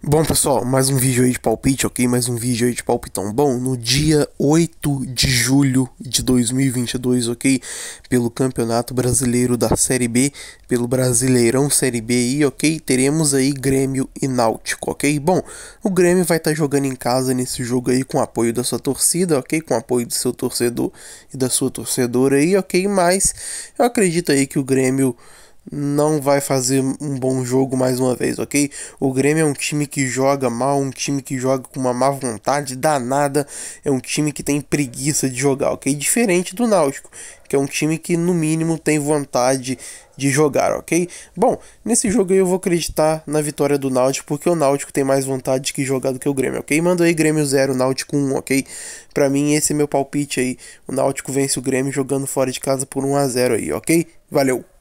Bom pessoal, mais um vídeo aí de palpite, ok? Mais um vídeo aí de palpitão. Bom, no dia 8 de julho de 2022, ok? Pelo Campeonato Brasileiro da Série B, pelo Brasileirão Série B aí, ok? Teremos aí Grêmio e Náutico, ok? Bom, o Grêmio vai estar tá jogando em casa nesse jogo aí com apoio da sua torcida, ok? Com apoio do seu torcedor e da sua torcedora aí, ok? Mas eu acredito aí que o Grêmio não vai fazer um bom jogo mais uma vez, ok? O Grêmio é um time que joga mal, um time que joga com uma má vontade danada, é um time que tem preguiça de jogar, ok? Diferente do Náutico, que é um time que no mínimo tem vontade de jogar, ok? Bom, nesse jogo eu vou acreditar na vitória do Náutico, porque o Náutico tem mais vontade de jogar do que o Grêmio, ok? Manda aí Grêmio 0, Náutico 1, ok? Pra mim esse é meu palpite aí, o Náutico vence o Grêmio jogando fora de casa por 1 a 0 aí, ok? Valeu!